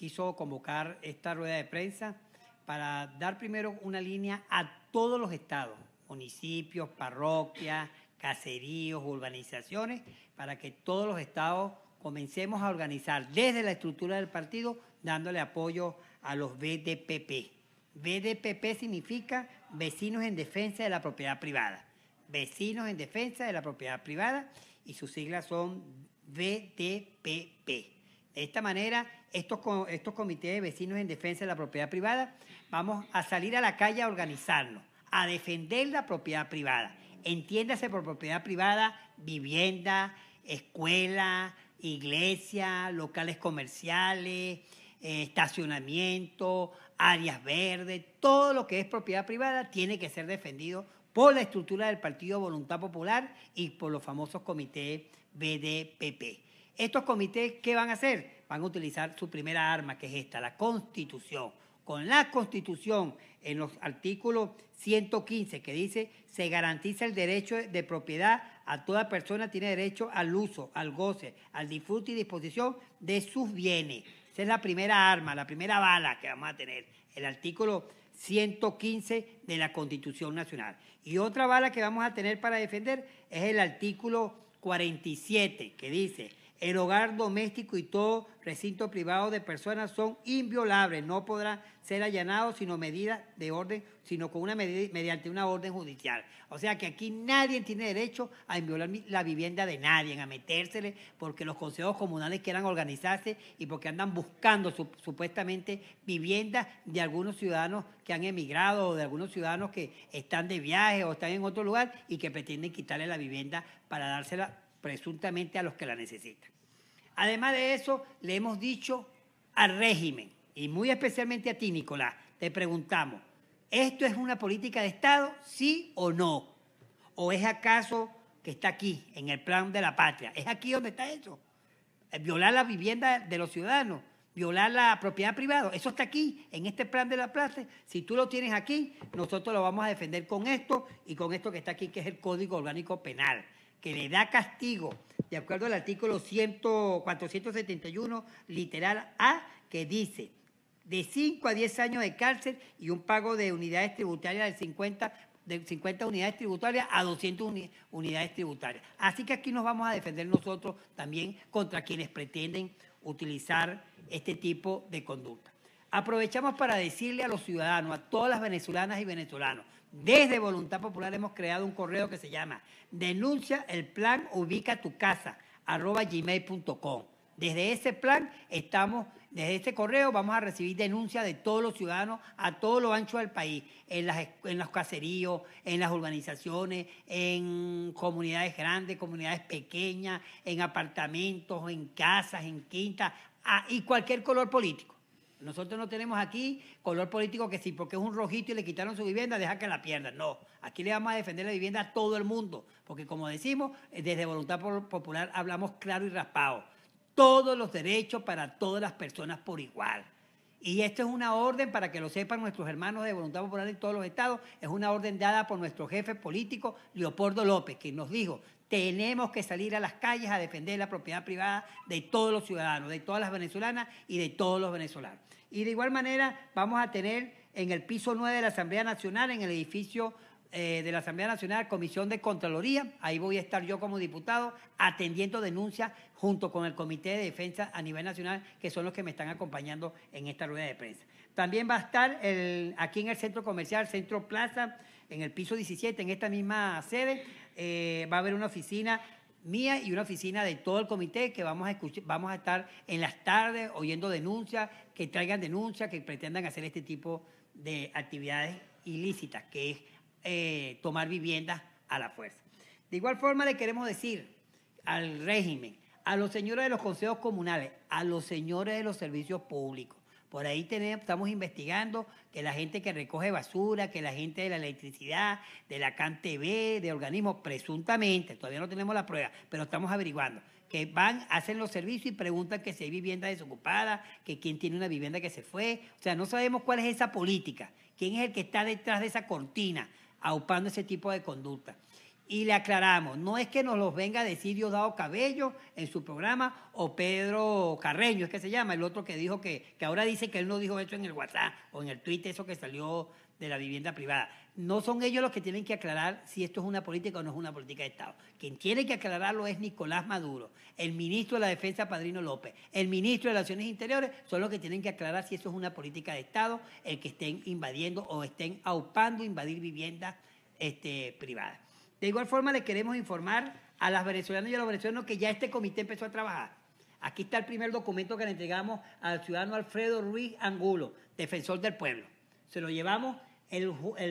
quiso convocar esta rueda de prensa para dar primero una línea a todos los estados, municipios, parroquias, caseríos, urbanizaciones, para que todos los estados comencemos a organizar desde la estructura del partido, dándole apoyo a los BDPP. BDPP significa Vecinos en Defensa de la Propiedad Privada. Vecinos en Defensa de la Propiedad Privada y sus siglas son BDPP. De esta manera, estos, comités de vecinos en defensa de la propiedad privada, vamos a salir a la calle a organizarnos, a defender la propiedad privada. Entiéndase por propiedad privada, vivienda, escuela, iglesia, locales comerciales, eh, estacionamiento, áreas verdes, todo lo que es propiedad privada tiene que ser defendido por la estructura del Partido Voluntad Popular y por los famosos comités BDPP. Estos comités, ¿qué van a hacer? Van a utilizar su primera arma, que es esta, la Constitución. Con la Constitución, en los artículos 115, que dice, se garantiza el derecho de propiedad a toda persona, tiene derecho al uso, al goce, al disfrute y disposición de sus bienes. Esa es la primera arma, la primera bala que vamos a tener, el artículo 115 de la Constitución Nacional. Y otra bala que vamos a tener para defender es el artículo 47, que dice, el hogar doméstico y todo recinto privado de personas son inviolables, no podrá ser allanado, sino medida de orden, sino con una medida, mediante una orden judicial. O sea que aquí nadie tiene derecho a inviolar la vivienda de nadie, a metérsele porque los consejos comunales quieran organizarse y porque andan buscando supuestamente viviendas de algunos ciudadanos que han emigrado o de algunos ciudadanos que están de viaje o están en otro lugar y que pretenden quitarle la vivienda para dársela presuntamente a los que la necesitan. Además de eso, le hemos dicho al régimen, y muy especialmente a ti, Nicolás, te preguntamos, ¿esto es una política de Estado, sí o no? ¿O es acaso que está aquí, en el plan de la patria? ¿Es aquí donde está eso? Eh, violar la vivienda de los ciudadanos, violar la propiedad privada, eso está aquí, en este plan de la plaza. Si tú lo tienes aquí, nosotros lo vamos a defender con esto y con esto que está aquí, que es el Código Orgánico Penal, que le da castigo de acuerdo al artículo 471, literal A, que dice de 5 a 10 años de cárcel y un pago de unidades tributarias de de 50 unidades tributarias a 200 unidades tributarias. Así que aquí nos vamos a defender nosotros también contra quienes pretenden utilizar este tipo de conducta. Aprovechamos para decirle a los ciudadanos, a todas las venezolanas y venezolanos, desde Voluntad Popular hemos creado un correo que se llama denuncia el plan ubica tu casa arroba gmail.com. Desde ese plan estamos, desde este correo vamos a recibir denuncias de todos los ciudadanos a todo lo ancho del país, en, las, en los caseríos, en las organizaciones, en comunidades grandes, comunidades pequeñas, en apartamentos, en casas, en quintas, y cualquier color político. Nosotros no tenemos aquí color político que sí, porque es un rojito y le quitaron su vivienda, deja que la pierda. No, aquí le vamos a defender la vivienda a todo el mundo, porque como decimos, eh, desde Voluntad Popular hablamos claro y raspado. Todos los derechos para todas las personas por igual. Y esto es una orden, para que lo sepan nuestros hermanos de Voluntad Popular en todos los estados, es una orden dada por nuestro jefe político, Leopoldo López, quien nos dijo, tenemos que salir a las calles a defender la propiedad privada de todos los ciudadanos, de todas las venezolanas y de todos los venezolanos. Y de igual manera vamos a tener en el piso 9 de la Asamblea Nacional, en el edificio eh, de la Asamblea Nacional, Comisión de Contraloría, ahí voy a estar yo como diputado atendiendo denuncias junto con el Comité de Defensa a nivel nacional, que son los que me están acompañando en esta rueda de prensa. También va a estar aquí en el centro comercial, Centro Plaza, en el piso 17, en esta misma sede. Eh, va a haber una oficina mía y una oficina de todo el comité que vamos a, estar en las tardes oyendo denuncias, que traigan denuncias, que pretendan hacer este tipo de actividades ilícitas, que es eh, tomar viviendas a la fuerza. De igual forma le queremos decir al régimen, a los señores de los consejos comunales, a los señores de los servicios públicos, por ahí estamos investigando que la gente que recoge basura, que la gente de la electricidad, de la TV, de organismos, presuntamente, todavía no tenemos la prueba, pero estamos averiguando, que van, hacen los servicios y preguntan que si hay vivienda desocupada, que quién tiene una vivienda que se fue. O sea, no sabemos cuál es esa política, quién es el que está detrás de esa cortina, aupando ese tipo de conducta. Y le aclaramos, no es que nos los venga a decir Diosdado Cabello en su programa o Pedro Carreño, es que se llama, el otro que dijo que, que ahora dice que él no dijo eso en el WhatsApp o en el tuit, eso que salió de la vivienda privada. No son ellos los que tienen que aclarar si esto es una política o no es una política de Estado. Quien tiene que aclararlo es Nicolás Maduro, el ministro de la Defensa Padrino López, el ministro de Relaciones Interiores, son los que tienen que aclarar si esto es una política de Estado, el que estén invadiendo o estén aupando invadir viviendas este, privadas. De igual forma, le queremos informar a las venezolanas y a los venezolanos que ya este comité empezó a trabajar. Aquí está el primer documento que le entregamos al ciudadano Alfredo Ruiz Angulo, defensor del pueblo. Se lo llevamos el,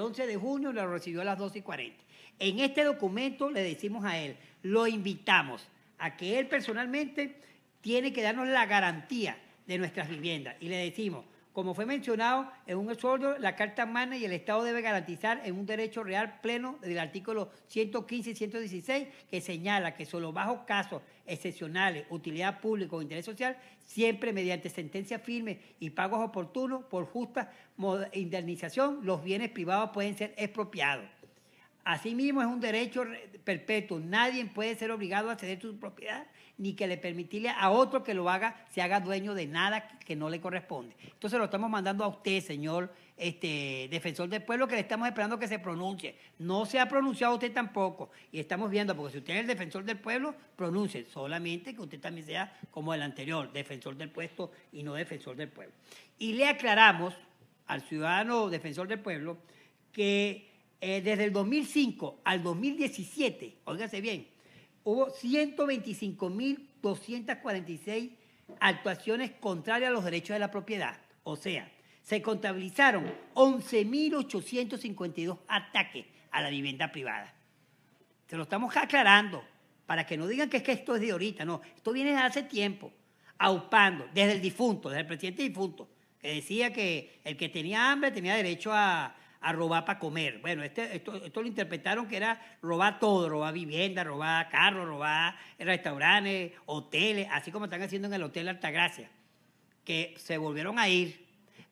11 de junio y lo recibió a las 12 y 40. En este documento le decimos a él, lo invitamos a que él personalmente tiene que darnos la garantía de nuestras viviendas. Y le decimos, como fue mencionado en un exordio, la Carta Magna y el Estado debe garantizar en un derecho real pleno del artículo 115 y 116 que señala que solo bajo casos excepcionales, utilidad pública o interés social, siempre mediante sentencia firme y pagos oportunos por justa indemnización, los bienes privados pueden ser expropiados. Asimismo, es un derecho perpetuo. Nadie puede ser obligado a ceder su propiedad ni que le permitirle a otro que lo haga, se haga dueño de nada que no le corresponde. Entonces lo estamos mandando a usted, señor este, defensor del pueblo, que le estamos esperando que se pronuncie. No se ha pronunciado usted tampoco. Y estamos viendo, porque si usted es el defensor del pueblo, pronuncie. Solamente que usted también sea como el anterior, defensor del puesto y no defensor del pueblo. Y le aclaramos al ciudadano defensor del pueblo que eh, desde el 2005 al 2017, óigase bien, hubo 125.246 actuaciones contrarias a los derechos de la propiedad. O sea, se contabilizaron 11.852 ataques a la vivienda privada. Se lo estamos aclarando para que no digan que es que esto es de ahorita, no, esto viene desde hace tiempo, aupando, desde el difunto, desde el presidente difunto, que decía que el que tenía hambre tenía derecho a, a robar para comer. Bueno, este, esto, lo interpretaron que era robar todo, robar vivienda, robar carros, robar restaurantes, hoteles, así como están haciendo en el Hotel Altagracia, que se volvieron a ir,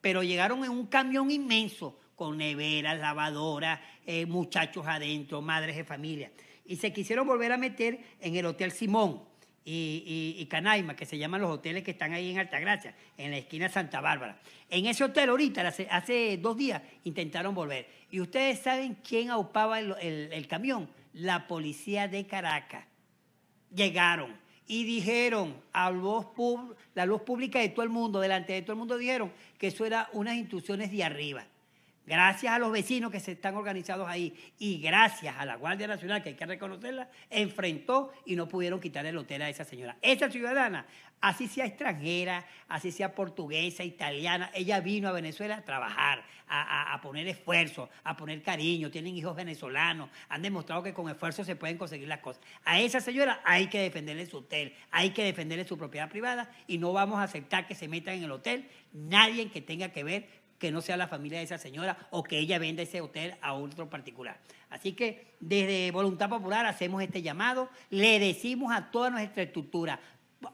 pero llegaron en un camión inmenso con neveras, lavadoras, eh, muchachos adentro, madres de familia. Y se quisieron volver a meter en el Hotel Simón y, Canaima, que se llaman los hoteles que están ahí en Altagracia, en la esquina Santa Bárbara. En ese hotel ahorita, hace, dos días, intentaron volver. ¿Y ustedes saben quién aupaba el, el, camión? La policía de Caracas. Llegaron y dijeron a la luz pública de todo el mundo, delante de todo el mundo, dijeron que eso era unas instrucciones de arriba gracias a los vecinos que se están organizados ahí y gracias a la Guardia Nacional, que hay que reconocerla, enfrentó y no pudieron quitar el hotel a esa señora. Esa ciudadana, así sea extranjera, así sea portuguesa, italiana, ella vino a Venezuela a trabajar, a, poner esfuerzo, a poner cariño, tienen hijos venezolanos, han demostrado que con esfuerzo se pueden conseguir las cosas. A esa señora hay que defenderle su hotel, hay que defenderle su propiedad privada y no vamos a aceptar que se metan en el hotel nadie que tenga que ver que no sea la familia de esa señora o que ella venda ese hotel a otro particular. Así que desde Voluntad Popular hacemos este llamado, le decimos a toda nuestra estructura,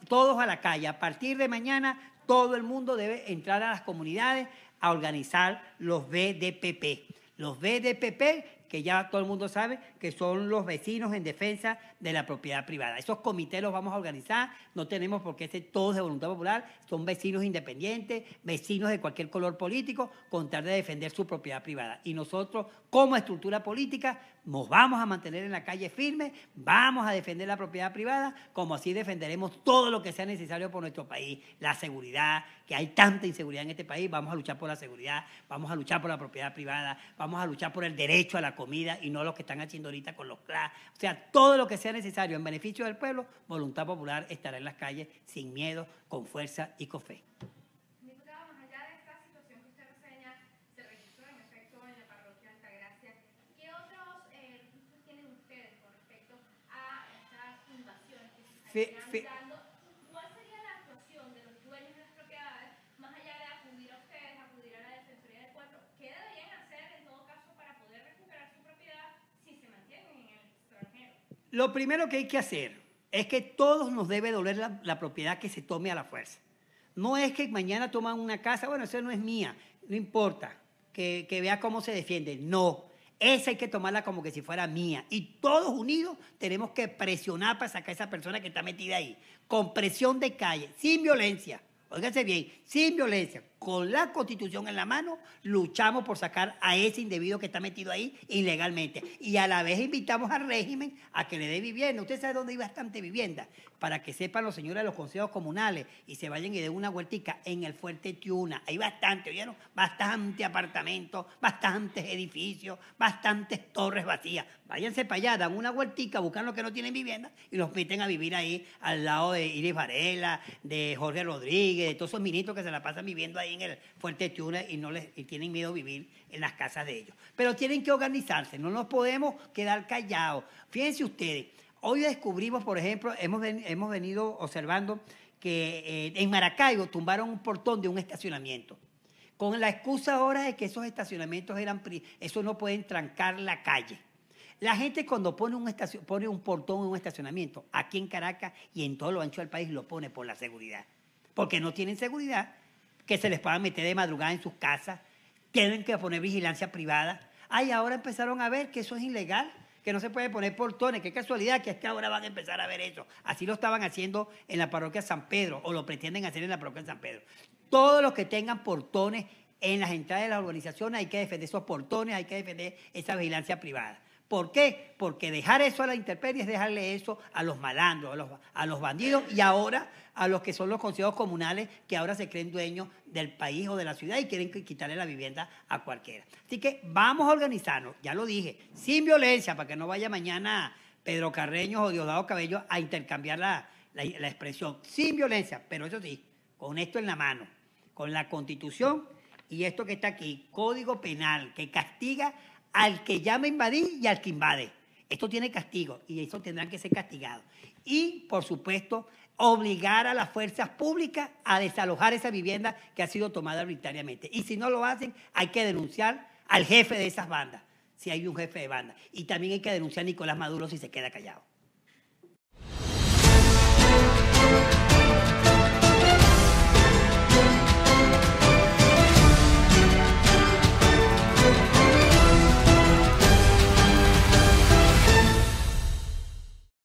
todos a la calle, a partir de mañana todo el mundo debe entrar a las comunidades a organizar los BDPP. Los BDPP, que ya todo el mundo sabe, que son los vecinos en defensa de la propiedad privada. Esos comités los vamos a organizar, no tenemos por qué ser todos de voluntad popular, son vecinos independientes, vecinos de cualquier color político, con tal de defender su propiedad privada. Y nosotros, como estructura política, nos vamos a mantener en la calle firme, vamos a defender la propiedad privada, como así defenderemos todo lo que sea necesario por nuestro país, la seguridad, que hay tanta inseguridad en este país, vamos a luchar por la seguridad, vamos a luchar por la propiedad privada, vamos a luchar por el derecho a la comida y no los que están haciendo con los clásicos, o sea, todo lo que sea necesario en beneficio del pueblo, voluntad popular estará en las calles sin miedo, con fuerza y con fe. Diputada, más allá de esta situación que usted reseña, se registró en efecto en la parroquia de esta gracia, ¿qué otros eh, recursos tienen ustedes con respecto a estas fundaciones que se están realizando? Lo primero que hay que hacer es que todos nos debe doler la, propiedad que se tome a la fuerza. No es que mañana toman una casa, bueno, eso no es mía, no importa, que, que vea cómo se defiende. No, esa hay que tomarla como que si fuera mía. Y todos unidos tenemos que presionar para sacar a esa persona que está metida ahí. Con presión de calle, sin violencia. Óiganse bien, sin violencia con la constitución en la mano, luchamos por sacar a ese individuo que está metido ahí ilegalmente. Y a la vez invitamos al régimen a que le dé vivienda. Usted sabe dónde hay bastante vivienda, para que sepan los señores de los consejos comunales y se vayan y den una vueltica en el Fuerte Tiuna. Hay bastante, ¿oyeron? Bastante apartamentos, bastantes edificios, bastantes torres vacías. Váyanse para allá, dan una vueltica, buscan los que no tienen vivienda y los meten a vivir ahí al lado de Iris Varela, de Jorge Rodríguez, de todos esos ministros que se la pasan viviendo ahí en el Fuerte Tuna y, no les, tienen miedo a vivir en las casas de ellos. Pero tienen que organizarse, no nos podemos quedar callados. Fíjense ustedes, hoy descubrimos, por ejemplo, hemos, venido observando que eh, en Maracaibo tumbaron un portón de un estacionamiento con la excusa ahora de que esos estacionamientos eran, eso no pueden trancar la calle. La gente cuando pone un, pone un portón en un estacionamiento, aquí en Caracas y en todo lo ancho del país, lo pone por la seguridad. Porque no tienen seguridad que se les pueda meter de madrugada en sus casas, tienen que poner vigilancia privada. Ay, ahora empezaron a ver que eso es ilegal, que no se puede poner portones, qué casualidad que es que ahora van a empezar a ver eso. Así lo estaban haciendo en la parroquia San Pedro o lo pretenden hacer en la parroquia San Pedro. Todos los que tengan portones en las entradas de las organizaciones hay que defender esos portones, hay que defender esa vigilancia privada. ¿Por qué? Porque dejar eso a la intemperie es dejarle eso a los malandros, a los, a los bandidos y ahora a los que son los consejos comunales que ahora se creen dueños del país o de la ciudad y quieren quitarle la vivienda a cualquiera. Así que vamos a organizarnos, ya lo dije, sin violencia, para que no vaya mañana Pedro Carreño o Diosdado Cabello a intercambiar la, expresión, sin violencia, pero eso sí, con esto en la mano, con la constitución y esto que está aquí, código penal, que castiga al que llama invadir y al que invade. Esto tiene castigo y eso tendrán que ser castigados. Y, por supuesto, obligar a las fuerzas públicas a desalojar esa vivienda que ha sido tomada arbitrariamente. Y si no lo hacen, hay que denunciar al jefe de esas bandas, si hay un jefe de banda. Y también hay que denunciar a Nicolás Maduro si se queda callado.